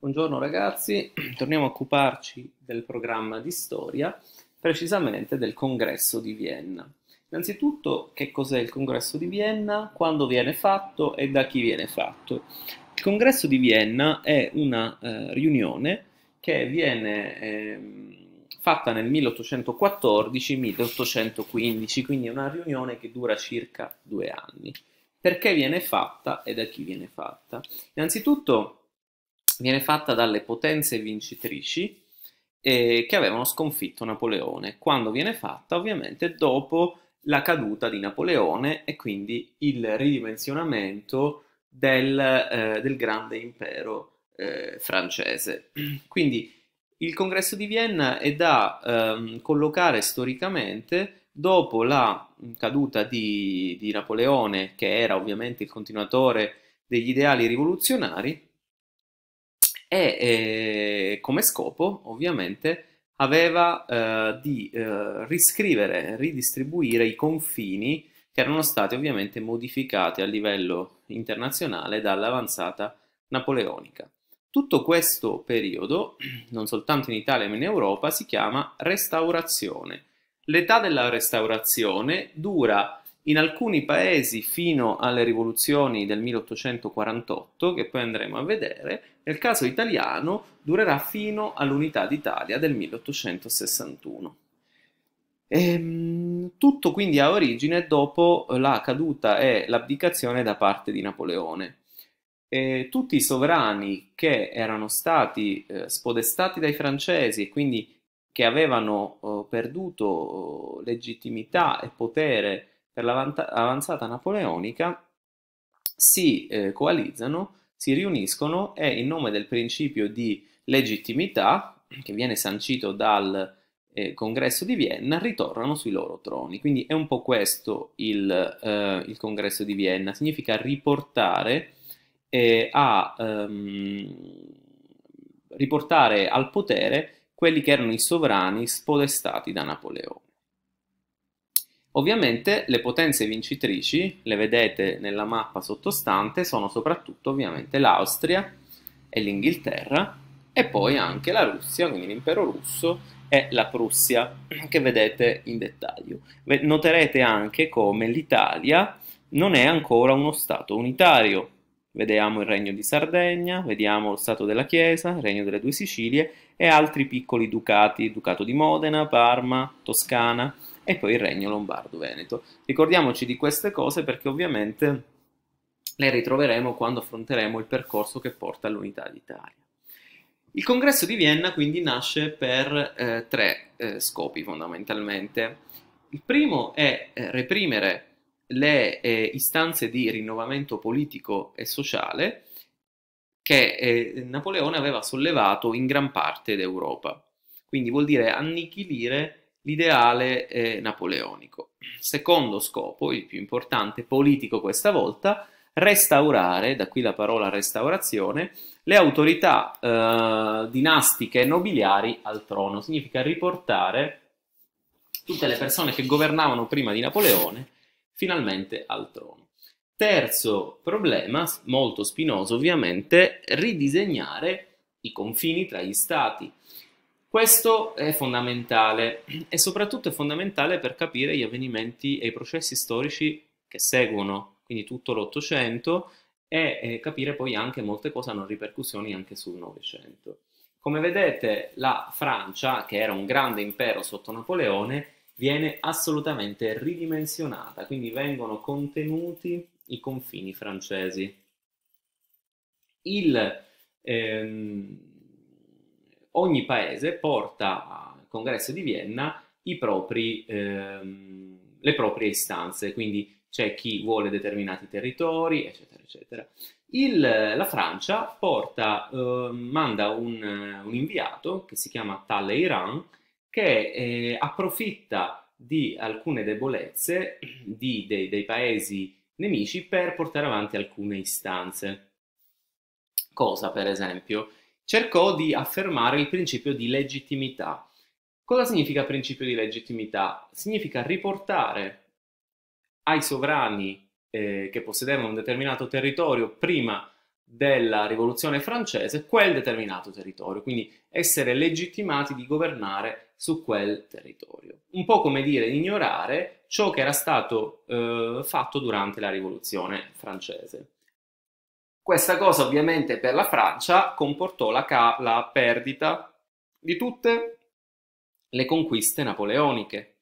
Buongiorno ragazzi, torniamo a occuparci del programma di storia, precisamente del congresso di Vienna. Innanzitutto, che cos'è il congresso di Vienna, quando viene fatto e da chi viene fatto? Il congresso di Vienna è una eh, riunione che viene eh, fatta nel 1814-1815, quindi è una riunione che dura circa due anni. Perché viene fatta e da chi viene fatta? Innanzitutto, viene fatta dalle potenze vincitrici eh, che avevano sconfitto Napoleone. Quando viene fatta? Ovviamente dopo la caduta di Napoleone e quindi il ridimensionamento del, eh, del grande impero eh, francese. Quindi il congresso di Vienna è da ehm, collocare storicamente dopo la caduta di, di Napoleone, che era ovviamente il continuatore degli ideali rivoluzionari, e eh, come scopo ovviamente aveva eh, di eh, riscrivere, ridistribuire i confini che erano stati ovviamente modificati a livello internazionale dall'avanzata napoleonica. Tutto questo periodo, non soltanto in Italia ma in Europa, si chiama restaurazione. L'età della restaurazione dura in alcuni paesi fino alle rivoluzioni del 1848, che poi andremo a vedere, nel caso italiano durerà fino all'unità d'Italia del 1861. E, ehm, tutto quindi ha origine dopo la caduta e l'abdicazione da parte di Napoleone. E tutti i sovrani che erano stati eh, spodestati dai francesi e quindi che avevano eh, perduto eh, legittimità e potere per l'avanzata napoleonica si eh, coalizzano, si riuniscono e in nome del principio di legittimità che viene sancito dal eh, congresso di Vienna ritornano sui loro troni. Quindi è un po' questo il, eh, il congresso di Vienna, significa riportare, eh, a, ehm, riportare al potere quelli che erano i sovrani spodestati da Napoleone. Ovviamente le potenze vincitrici, le vedete nella mappa sottostante, sono soprattutto ovviamente l'Austria e l'Inghilterra e poi anche la Russia, quindi l'impero russo e la Prussia che vedete in dettaglio. Noterete anche come l'Italia non è ancora uno Stato unitario. Vediamo il Regno di Sardegna, vediamo lo Stato della Chiesa, il Regno delle Due Sicilie e altri piccoli ducati, Ducato di Modena, Parma, Toscana e poi il regno lombardo-veneto. Ricordiamoci di queste cose perché ovviamente le ritroveremo quando affronteremo il percorso che porta all'unità d'Italia. Il congresso di Vienna quindi nasce per eh, tre eh, scopi fondamentalmente. Il primo è eh, reprimere le eh, istanze di rinnovamento politico e sociale che eh, Napoleone aveva sollevato in gran parte d'Europa. Quindi vuol dire annichilire l'ideale eh, napoleonico. Secondo scopo, il più importante, politico questa volta, restaurare, da qui la parola restaurazione, le autorità eh, dinastiche e nobiliari al trono. Significa riportare tutte le persone che governavano prima di Napoleone finalmente al trono. Terzo problema, molto spinoso ovviamente, ridisegnare i confini tra gli stati questo è fondamentale e soprattutto è fondamentale per capire gli avvenimenti e i processi storici che seguono, quindi tutto l'Ottocento e eh, capire poi anche molte cose hanno ripercussioni anche sul Novecento. Come vedete la Francia, che era un grande impero sotto Napoleone, viene assolutamente ridimensionata, quindi vengono contenuti i confini francesi. Il, ehm, ogni paese porta al congresso di Vienna propri, ehm, le proprie istanze, quindi c'è chi vuole determinati territori, eccetera, eccetera. Il, la Francia porta, eh, manda un, un, inviato che si chiama Talleyrand che eh, approfitta di alcune debolezze di, dei, dei paesi nemici per portare avanti alcune istanze. Cosa, per esempio? cercò di affermare il principio di legittimità. Cosa significa principio di legittimità? Significa riportare ai sovrani eh, che possedevano un determinato territorio prima della rivoluzione francese quel determinato territorio, quindi essere legittimati di governare su quel territorio. Un po' come dire ignorare ciò che era stato eh, fatto durante la rivoluzione francese. Questa cosa ovviamente per la Francia comportò la, la perdita di tutte le conquiste napoleoniche.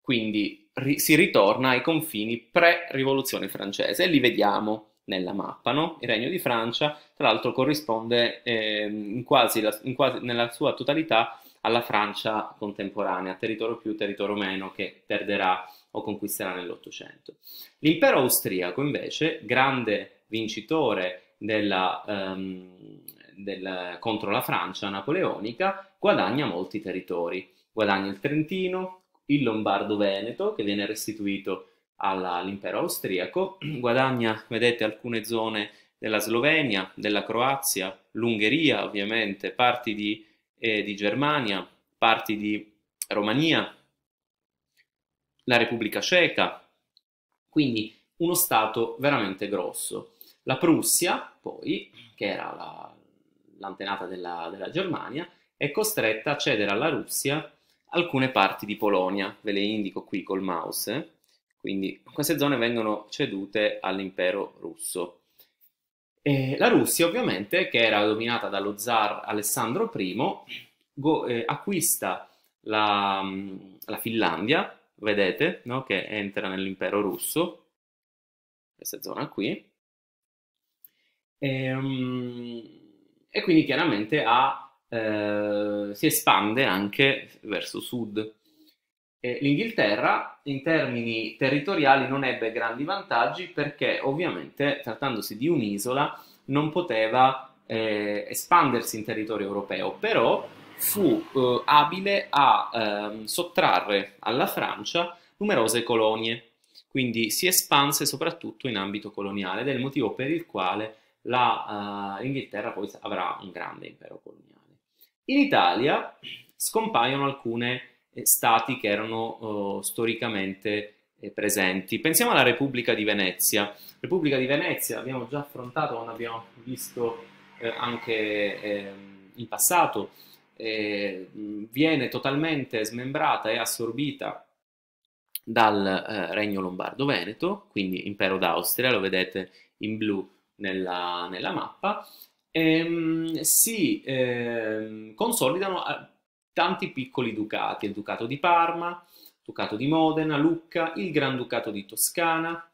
Quindi ri si ritorna ai confini pre-rivoluzione francese e li vediamo nella mappa, no? Il Regno di Francia, tra l'altro, corrisponde eh, in quasi la, in quasi, nella sua totalità alla Francia contemporanea, territorio più, territorio meno, che perderà o conquisterà nell'Ottocento. L'impero austriaco, invece, grande vincitore della, um, del, contro la Francia napoleonica, guadagna molti territori. Guadagna il Trentino, il Lombardo-Veneto, che viene restituito all'impero austriaco, guadagna, vedete, alcune zone della Slovenia, della Croazia, l'Ungheria, ovviamente, parti di eh, di Germania, parti di Romania, la Repubblica Ceca, quindi uno Stato veramente grosso. La Prussia, poi, che era la, l'antenata della, della, Germania, è costretta a cedere alla Russia alcune parti di Polonia, ve le indico qui col mouse, eh? quindi queste zone vengono cedute all'impero russo. Eh, la Russia, ovviamente, che era dominata dallo zar Alessandro I, go, eh, acquista la, mm, la, Finlandia, vedete, no? che entra nell'impero russo, questa zona qui, e, um, e quindi chiaramente ha, eh, si espande anche verso sud. Eh, L'Inghilterra in termini territoriali non ebbe grandi vantaggi perché ovviamente trattandosi di un'isola non poteva eh, espandersi in territorio europeo, però fu eh, abile a ehm, sottrarre alla Francia numerose colonie, quindi si espanse soprattutto in ambito coloniale ed è il motivo per il quale la, uh, l'Inghilterra poi avrà un grande impero coloniale. In Italia scompaiono alcune eh, stati che erano oh, storicamente eh, presenti. Pensiamo alla Repubblica di Venezia. Repubblica di Venezia abbiamo già affrontato, abbiamo visto eh, anche ehm, in passato, mm, viene totalmente smembrata e assorbita dal eh, Regno Lombardo-Veneto, quindi Impero d'Austria, lo vedete in blu nella, nella mappa, e, ehm, si eh, consolidano tanti piccoli ducati, il Ducato di Parma, il Ducato di Modena, Lucca, il Granducato di Toscana.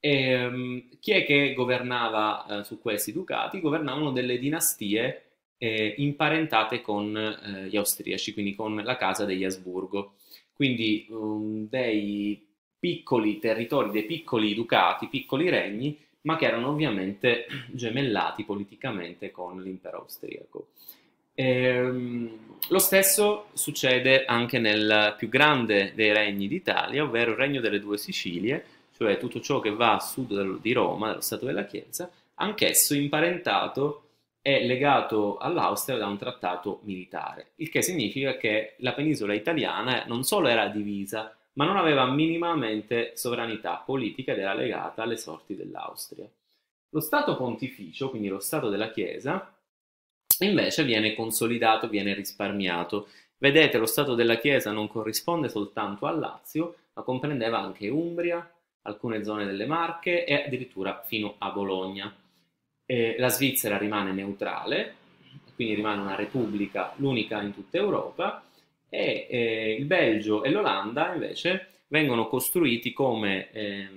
E, um, chi è che governava eh, su questi ducati? Governavano delle dinastie eh, imparentate con eh, gli austriaci, quindi con la casa degli Asburgo. Quindi um, dei piccoli territori, dei piccoli ducati, piccoli regni, ma che erano ovviamente gemellati politicamente con l'impero austriaco. Ehm, lo stesso succede anche nel più grande dei regni d'Italia, ovvero il Regno delle Due Sicilie, cioè tutto ciò che va a sud di Roma, dello Stato della Chiesa, anch'esso imparentato è legato all'Austria da un trattato militare, il che significa che la penisola italiana non solo era divisa, ma non aveva minimamente sovranità politica ed era legata alle sorti dell'Austria. Lo Stato pontificio, quindi lo Stato della Chiesa, invece viene consolidato, viene risparmiato. Vedete, lo stato della Chiesa non corrisponde soltanto al Lazio, ma comprendeva anche Umbria, alcune zone delle Marche e addirittura fino a Bologna. Eh, la Svizzera rimane neutrale, quindi rimane una repubblica, l'unica in tutta Europa, e eh, il Belgio e l'Olanda invece vengono costruiti come eh,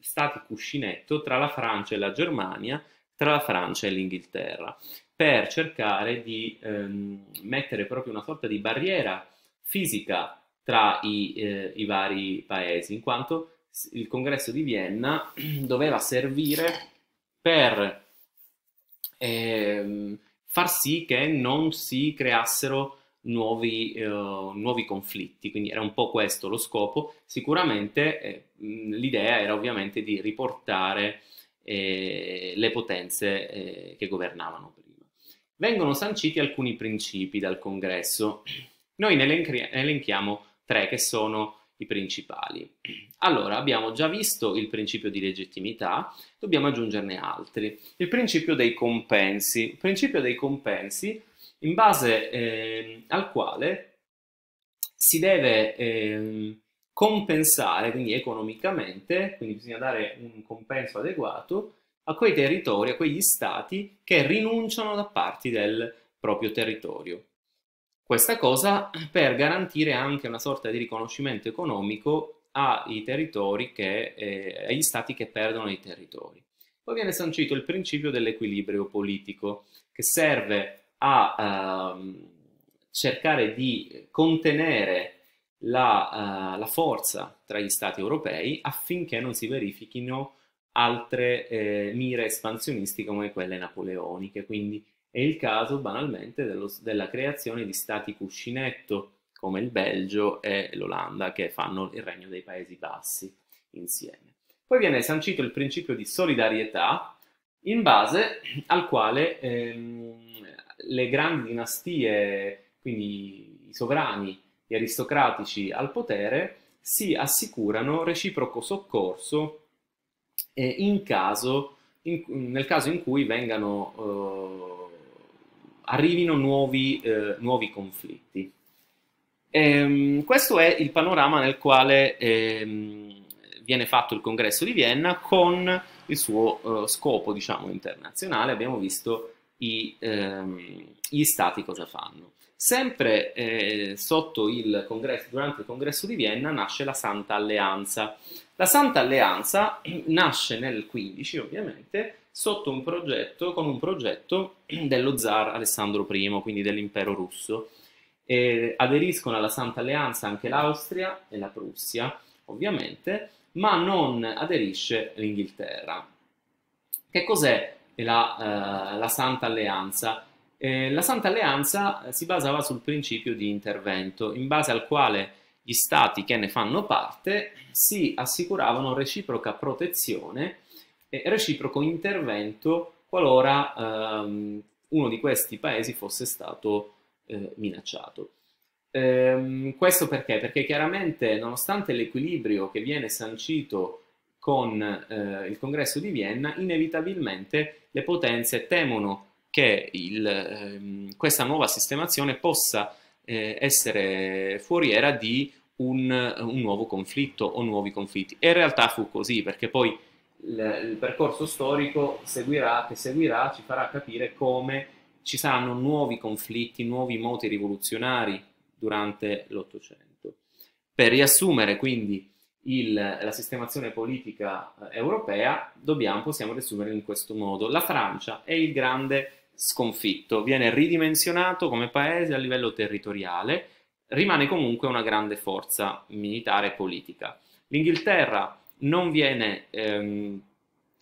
stati cuscinetto tra la Francia e la Germania, tra la Francia e l'Inghilterra per cercare di ehm, mettere proprio una sorta di barriera fisica tra i, eh, i vari paesi, in quanto il congresso di Vienna doveva servire per ehm, far sì che non si creassero nuovi, eh, nuovi, conflitti, quindi era un po' questo lo scopo. Sicuramente eh, l'idea era ovviamente di riportare eh, le potenze eh, che governavano vengono sanciti alcuni principi dal congresso. Noi ne elenchiamo tre che sono i principali. Allora, abbiamo già visto il principio di legittimità, dobbiamo aggiungerne altri. Il principio dei compensi, il principio dei compensi in base eh, al quale si deve eh, compensare, quindi economicamente, quindi bisogna dare un compenso adeguato a quei territori, a quegli stati che rinunciano da parti del proprio territorio. Questa cosa per garantire anche una sorta di riconoscimento economico ai territori che, eh, agli stati che perdono i territori. Poi viene sancito il principio dell'equilibrio politico che serve a ehm, cercare di contenere la, uh, la, forza tra gli stati europei affinché non si verifichino altre eh, mire espansionistiche come quelle napoleoniche. Quindi è il caso banalmente dello, della creazione di stati cuscinetto come il Belgio e l'Olanda che fanno il regno dei Paesi Bassi insieme. Poi viene sancito il principio di solidarietà in base al quale ehm, le grandi dinastie, quindi i sovrani, gli aristocratici al potere, si assicurano reciproco soccorso eh, in caso, in, nel caso in cui vengano, eh, arrivino nuovi, eh, nuovi conflitti. Ehm, questo è il panorama nel quale ehm, viene fatto il congresso di Vienna con il suo eh, scopo diciamo, internazionale. Abbiamo visto i, ehm, gli stati cosa fanno. Sempre eh, il congresso, durante il congresso di Vienna nasce la Santa Alleanza. La Santa Alleanza nasce nel 15, ovviamente, sotto un progetto, con un progetto dello zar Alessandro I, quindi dell'impero russo. E aderiscono alla Santa Alleanza anche l'Austria e la Prussia, ovviamente, ma non aderisce l'Inghilterra. Che cos'è la, eh, la Santa Alleanza? Eh, la Santa Alleanza eh, si basava sul principio di intervento, in base al quale gli stati che ne fanno parte si assicuravano reciproca protezione e reciproco intervento qualora ehm, uno di questi paesi fosse stato eh, minacciato. Ehm, questo perché? Perché chiaramente nonostante l'equilibrio che viene sancito con eh, il congresso di Vienna, inevitabilmente le potenze temono che il, ehm, questa nuova sistemazione possa eh, essere fuoriera di un, un, nuovo conflitto o nuovi conflitti. E in realtà fu così, perché poi il, il percorso storico seguirà, che seguirà ci farà capire come ci saranno nuovi conflitti, nuovi moti rivoluzionari durante l'Ottocento. Per riassumere quindi il, la sistemazione politica eh, europea, dobbiamo, possiamo riassumere in questo modo. La Francia è il grande sconfitto, viene ridimensionato come paese a livello territoriale, rimane comunque una grande forza militare e politica. L'Inghilterra non viene ehm,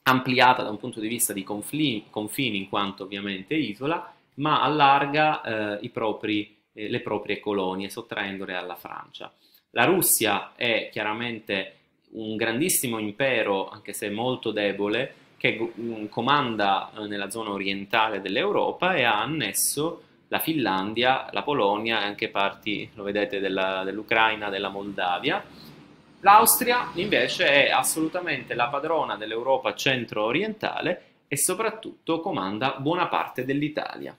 ampliata da un punto di vista di confini, confini in quanto ovviamente isola, ma allarga eh, propri, eh, le proprie colonie, sottraendole alla Francia. La Russia è chiaramente un grandissimo impero, anche se molto debole, che mm, comanda eh, nella zona orientale dell'Europa e ha annesso la Finlandia, la Polonia e anche parti, lo vedete, dell'Ucraina, dell della Moldavia. L'Austria invece è assolutamente la padrona dell'Europa centro-orientale e soprattutto comanda buona parte dell'Italia.